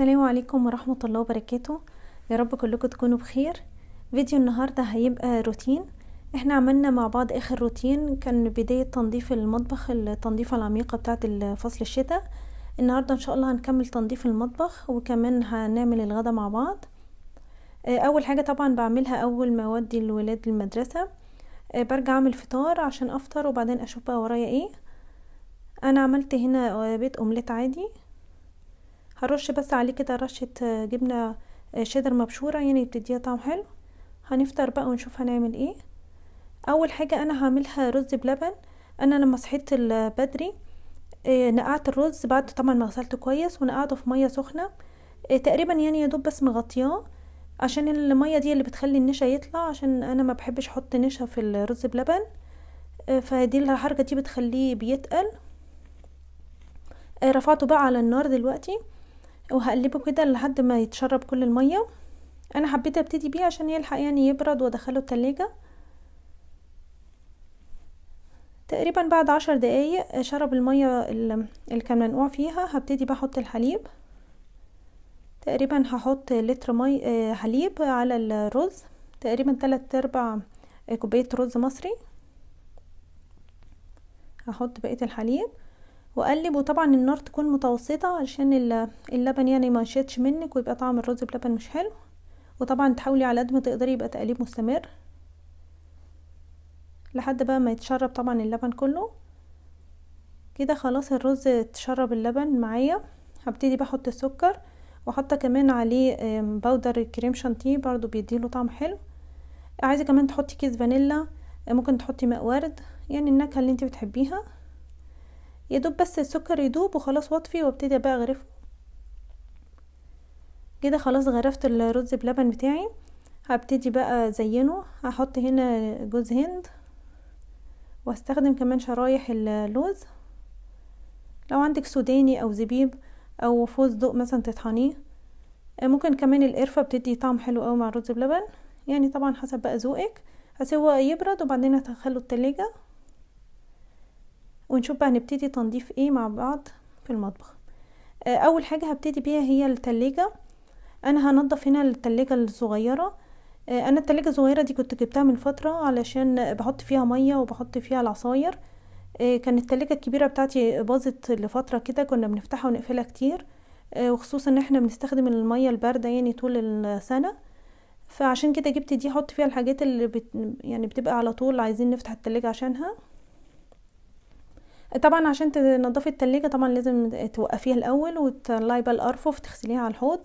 السلام عليكم ورحمة الله وبركاته يا رب كلكم تكونوا بخير فيديو النهاردة هيبقى روتين احنا عملنا مع بعض اخر روتين كان بداية تنظيف المطبخ التنظيفة العميقة بتاعت فصل الشتاء النهاردة ان شاء الله هنكمل تنظيف المطبخ وكمان هنعمل الغدا مع بعض آه، اول حاجة طبعا بعملها اول ما اودي الولاد المدرسة آه، برجع اعمل فطار عشان افطر وبعدين اشوف بقى ورايا ايه انا عملت هنا بيت اومليت عادي هرش بس عليه كده رشة آه، جبنة آه، شيدر مبشورة يعني بتديها طعم حلو هنفطر بقى ونشوف هنعمل ايه اول حاجة انا هعملها رز بلبن انا لما صحيت بدري آه، نقعت الرز بعد طبعا ما غسلته كويس ونقعته في مية سخنة تقريبا يعني يدوب بس مغطياه عشان المية دي اللي بتخلي النشا يطلع عشان انا ما بحبش احط نشا في الرز بلبن فدي الحركة دي بتخليه بيتقل رفعته بقى على النار دلوقتي وهقلبه كده لحد ما يتشرب كل الميه انا حبيت ابتدي بيه عشان يلحق يعني يبرد وادخله التلاجة تقريبا بعد عشر دقايق شرب المية اللي كان منقوع فيها هبتدي بحط الحليب تقريبا هحط لتر مي آه، حليب على الرز تقريبا تلات ارباع كوباية رز مصري هحط بقية الحليب واقلب وطبعا النار تكون متوسطه علشان اللبن يعني ما يشيتش منك ويبقى طعم الرز بلبن مش حلو وطبعا تحاولي على قد ما تقدري يبقى تقليب مستمر لحد بقى ما يتشرب طبعا اللبن كله كده خلاص الرز اتشرب اللبن معايا هبتدي بحط السكر وحاطه كمان عليه بودر كريم شانتيه برضو بيديله طعم حلو عايزه كمان تحطي كيس فانيلا ممكن تحطي ماء ورد يعني النكهه اللي انت بتحبيها يا دوب بس السكر يدوب وخلاص واطفي وابتدي بقى اغرفه كده خلاص غرفت الرز بلبن بتاعي هبتدي بقى زينه هحط هنا جوز هند واستخدم كمان شرايح اللوز لو عندك سوداني او زبيب او فستق مثلا تطحنيه ممكن كمان القرفه بتدي طعم حلو قوي مع الرز بلبن يعني طبعا حسب بقى ذوقك هسيبه يبرد وبعدين هدخله التلاجة ونشوف بقى هنبتدي تنظيف ايه مع بعض في المطبخ آه، اول حاجة هبتدي بيها هي التلاجة انا هنضف هنا التلاجة الصغيرة آه، انا التلاجة الصغيرة دي كنت جبتها من فترة علشان بحط فيها مية وبحط فيها العصاير آه، كانت التلاجة الكبيرة بتاعتي باظت لفترة كده كنا بنفتحها ونقفلها كتير وخصوصا ان احنا بنستخدم المية الباردة يعني طول السنة فعشان كده جبت دي احط فيها الحاجات اللي بت... يعني بتبقى على طول عايزين نفتح التلاجة عشانها طبعا عشان تنضفي التلاجة طبعا لازم توقفيها الاول وتطلعي بقى الارفف تغسليها على الحوض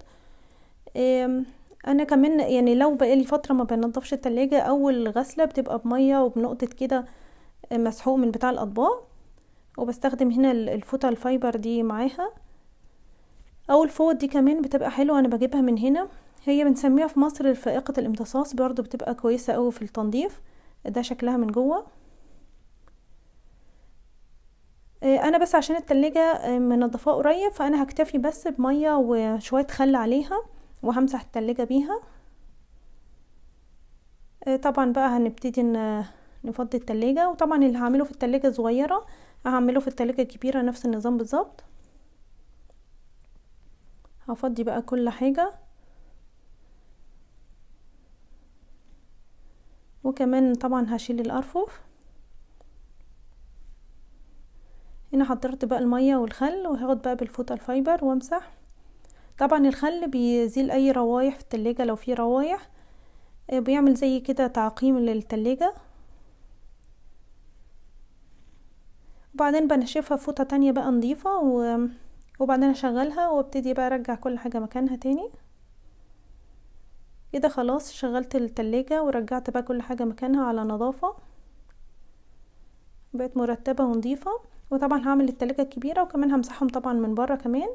انا كمان يعني لو بقالي فتره ما بنضفش التلاجة اول غسله بتبقى بميه وبنقطه كده مسحوق من بتاع الاطباق وبستخدم هنا الفوطه الفايبر دي معاها او الفوط دي كمان بتبقى حلوه انا بجيبها من هنا هي بنسميها في مصر فائقه الامتصاص برضو بتبقى كويسه اوي في التنظيف ده شكلها من جوه آه، انا بس عشان التلاجة آه، منضفاه قريب فانا هكتفي بس بمية وشوية خل عليها وهمسح التلاجة بيها آه، طبعا بقى هنبتدي نفضي التلاجة وطبعا اللي هعمله في التلاجة صغيرة هعمله في التلاجة الكبيرة نفس النظام بالظبط هفضي بقى كل حاجة وكمان طبعا هشيل الأرفف هنا حضرت بقى المية والخل وهاخد بقى بالفوطة الفايبر وامسح طبعا الخل بيزيل اي روايح في التلاجة لو في روايح آه، بيعمل زي كده تعقيم للتلاجة وبعدين بنشفها فوطة تانية بقى نضيفة و... وبعدين اشغلها وابتدي بقى ارجع كل حاجة مكانها تاني كده إيه خلاص شغلت التلاجة ورجعت بقى كل حاجة مكانها على نظافة بقت مرتبة ونضيفة وطبعا هعمل التلاجة الكبيرة وكمان همسحهم طبعا من بره كمان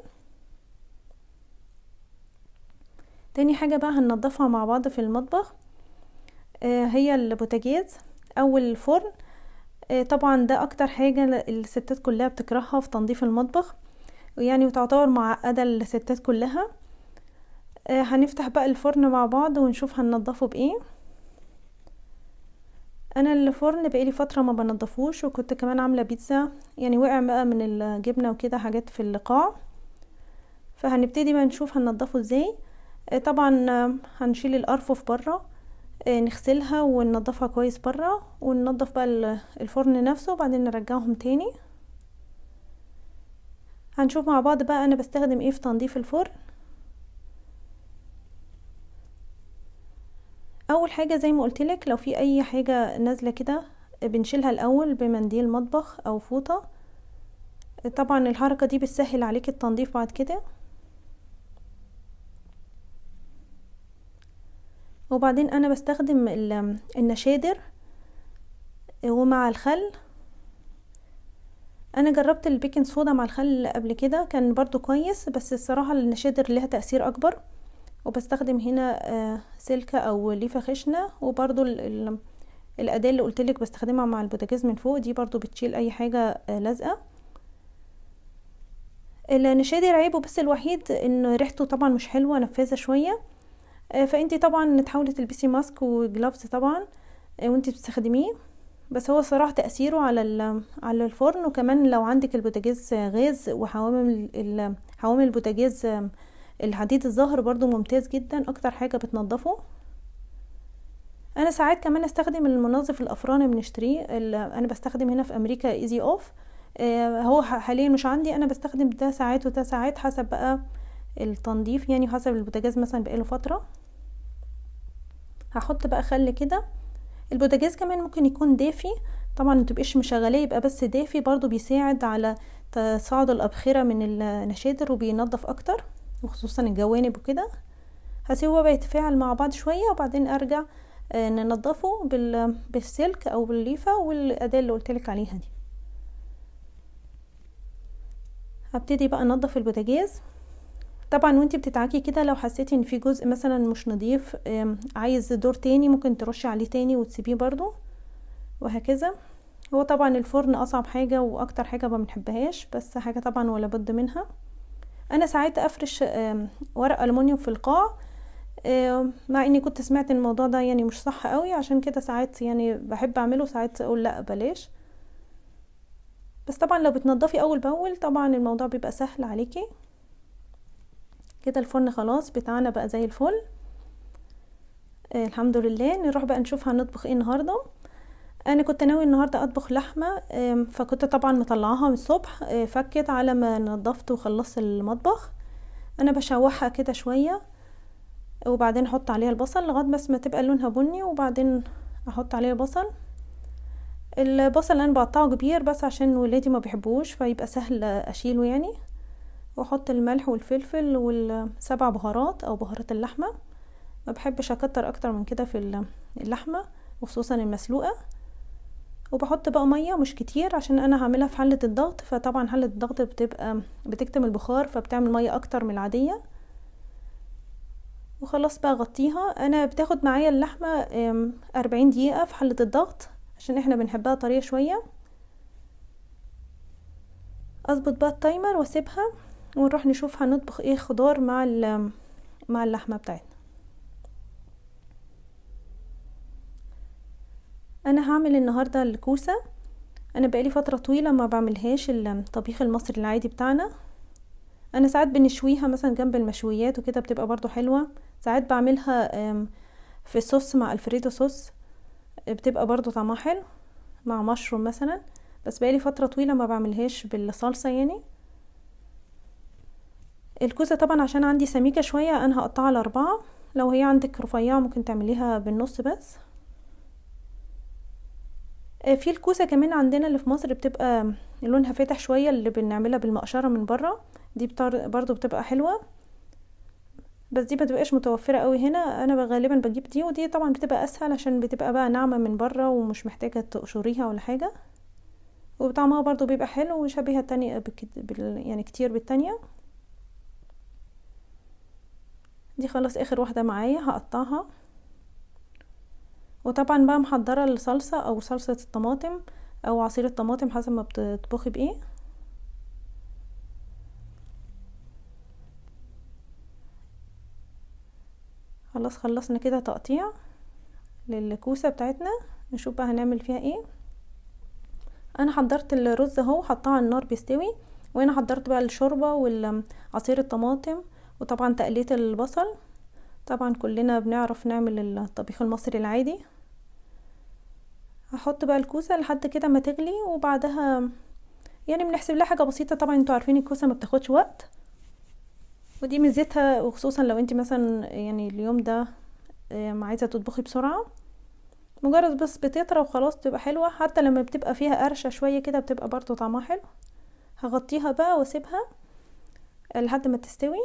تاني حاجة بقى هننضفها مع بعض في المطبخ آه هي البوتاجاز او الفرن آه طبعا ده اكتر حاجة الستات كلها بتكرهها في تنظيف المطبخ يعني وتعتبر معقدة الستات كلها آه هنفتح بقى الفرن مع بعض ونشوف هننضفه بايه انا الفرن بقالي فتره ما بنضفوش وكنت كمان عامله بيتزا يعني وقع بقى من الجبنه وكده حاجات في اللقاع فهنبتدي بقى نشوف هننضفه ازاي آه، طبعا آه، هنشيل الارفف بره آه، نغسلها وننضفها كويس بره وننضف بقى الفرن نفسه وبعدين نرجعهم تاني هنشوف مع بعض بقى انا بستخدم ايه في تنظيف الفرن اول حاجه زي ما قلت لك لو في اي حاجه نازله كده بنشيلها الاول بمنديل مطبخ او فوطه طبعا الحركه دي بتسهل عليك التنظيف بعد كده وبعدين انا بستخدم النشادر ومع الخل انا جربت البيكنج صودا مع الخل قبل كده كان برضو كويس بس الصراحه النشادر لها تاثير اكبر وبستخدم هنا آه، سلكة او ليفة خشنة وبرضو الاداة اللي قلتلك بستخدمها مع البوتاجاز من فوق دي برضو بتشيل اي حاجة آه، لازقة النشادر عيبه بس الوحيد ان ريحته طبعا مش حلوة نفاذة شوية آه، فانت طبعا تحاولي تلبسي ماسك وجلافز طبعا وانتي بتستخدميه بس هو صراحة تأثيره على على الفرن وكمان لو عندك البوتاجاز غاز وحوامل حوامل البوتاجاز الحديد الزهر برضو ممتاز جدا اكتر حاجة بتنضفه انا ساعات كمان استخدم المنظف الافران بنشتريه انا بستخدم هنا في امريكا ايزي اوف آه، هو حاليا مش عندي انا بستخدم ده ساعات وده ساعات حسب بقى التنظيف يعني حسب البوتاجاز مثلا بقاله فترة هحط بقى خل كده البوتاجاز كمان ممكن يكون دافي طبعا متبقيش مشغلاه يبقى بس دافي برضو بيساعد على تصاعد الابخرة من النشادر وبينظف اكتر وخصوصا الجوانب وكده هسيبه بقى يتفاعل مع بعض شوية وبعدين ارجع آه، ننضفه بالسلك او بالليفة والاداة اللي قلتلك عليها دي هبتدي بقى انضف البوتاجاز طبعا وانت بتتعكي كده لو حسيتي ان في جزء مثلا مش نضيف عايز دور تاني ممكن ترشي عليه تاني وتسيبيه برضو وهكذا هو طبعا الفرن اصعب حاجة واكتر حاجة ما بنحبهاش بس حاجة طبعا ولا بد منها انا ساعات افرش ورق المونيوم في القاع مع اني كنت سمعت ان الموضوع ده يعني مش صح قوي عشان كده ساعات يعني بحب اعمله ساعات اقول لا بلاش بس طبعا لو بتنضفي اول باول طبعا الموضوع بيبقى سهل عليكي كده الفرن خلاص بتاعنا بقى زي الفل آه، الحمد لله نروح بقى نشوف هنطبخ ايه النهارده انا كنت ناوي النهارده اطبخ لحمه فكنت طبعا مطلعاها من الصبح آه، فكت على ما نضفت وخلصت المطبخ انا بشوحها كده شويه وبعدين احط عليها البصل لغايه بس ما تبقى لونها بني وبعدين احط عليها البصل البصل انا بقطعه كبير بس عشان ولادي ما بيحبوش فيبقى سهل اشيله يعني واحط الملح والفلفل والسبع بهارات او بهارات اللحمه ما بحبش اكتر اكتر من كده في اللحمه وخصوصا المسلوقه وبحط بقى ميه مش كتير عشان انا هعملها في حله الضغط فطبعا حله الضغط بتبقى بتكتم البخار فبتعمل ميه اكتر من العاديه وخلاص بقى غطيها انا بتاخد معايا اللحمه أربعين دقيقه في حله الضغط عشان احنا بنحبها طريه شويه اظبط بقى التايمر واسيبها ونروح نشوف هنطبخ ايه خضار مع مع اللحمه بتاعتنا انا هعمل النهاردة الكوسة انا بقالي فترة طويلة ما بعملهاش الطبيخ المصري العادي بتاعنا انا ساعات بنشويها مثلا جنب المشويات وكده بتبقى برضو حلوة ساعات بعملها في الصوص مع الفريدو صوص بتبقى برضو طعمها حلو مع مشروم مثلا بس بقالي فترة طويلة ما بعملهاش بالصلصة يعني الكوسة طبعا عشان عندي سميكة شوية انا هقطعها لاربعة لو هي عندك رفيعة ممكن تعمليها بالنص بس آه، في الكوسه كمان عندنا اللي في مصر بتبقى لونها فاتح شويه اللي بنعملها بالمقشره من بره دي برضو بتبقى حلوه بس دي متبقاش متوفره قوي هنا انا غالبا بجيب دي ودي طبعا بتبقى اسهل عشان بتبقى بقى ناعمه من بره ومش محتاجه تقشريها ولا حاجه وطعمها برضو بيبقى حلو وشبيهه التانية يعني كتير بالتانية دي خلاص اخر واحده معايا هقطعها وطبعا بقى محضرة الصلصة او صلصة الطماطم او عصير الطماطم حسب ما بتطبخي بايه خلاص خلصنا كده تقطيع للكوسة بتاعتنا نشوف بقى هنعمل فيها ايه انا حضرت الرز اهو حطاه على النار بيستوي وهنا حضرت بقى الشوربة وعصير الطماطم وطبعا تقلية البصل طبعا كلنا بنعرف نعمل الطبيخ المصري العادي هحط بقى الكوسه لحد كده ما تغلي وبعدها يعني بنحسب لها حاجه بسيطه طبعا انتوا عارفين الكوسه ما بتاخدش وقت ودي ميزتها وخصوصا لو انت مثلا يعني اليوم ده عايزه تطبخي بسرعه مجرد بس بتطرى وخلاص بتبقى حلوه حتى لما بتبقى فيها قرشه شويه كده بتبقى برضو طعمها حلو هغطيها بقى واسيبها لحد ما تستوي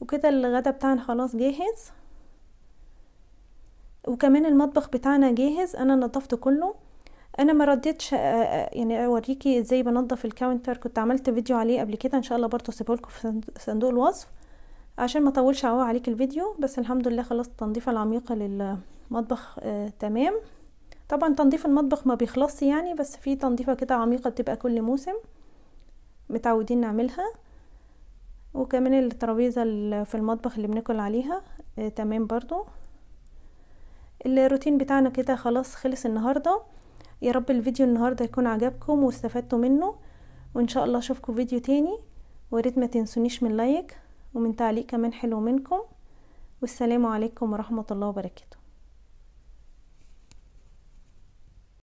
وكده الغدا بتاعنا خلاص جاهز وكمان المطبخ بتاعنا جاهز انا نظفته كله انا ما رديتش آه، آه، يعني اوريكي ازاي بنظف الكاونتر كنت عملت فيديو عليه قبل كده ان شاء الله برضه اسيبه لكم في صندوق الوصف عشان ما اطولش قوي عليك الفيديو بس الحمد لله خلصت التنظيفه العميقه للمطبخ آه تمام طبعا تنظيف المطبخ ما بيخلصش يعني بس في تنظيفه كده عميقه بتبقى كل موسم متعودين نعملها وكمان الترابيزه في المطبخ اللي بناكل عليها آه تمام برضو الروتين بتاعنا كده خلاص خلص النهارده يا رب الفيديو النهارده يكون عجبكم واستفدتوا منه وان شاء الله اشوفكم فيديو تاني وريت ما تنسونيش من لايك ومن تعليق كمان حلو منكم والسلام عليكم ورحمه الله وبركاته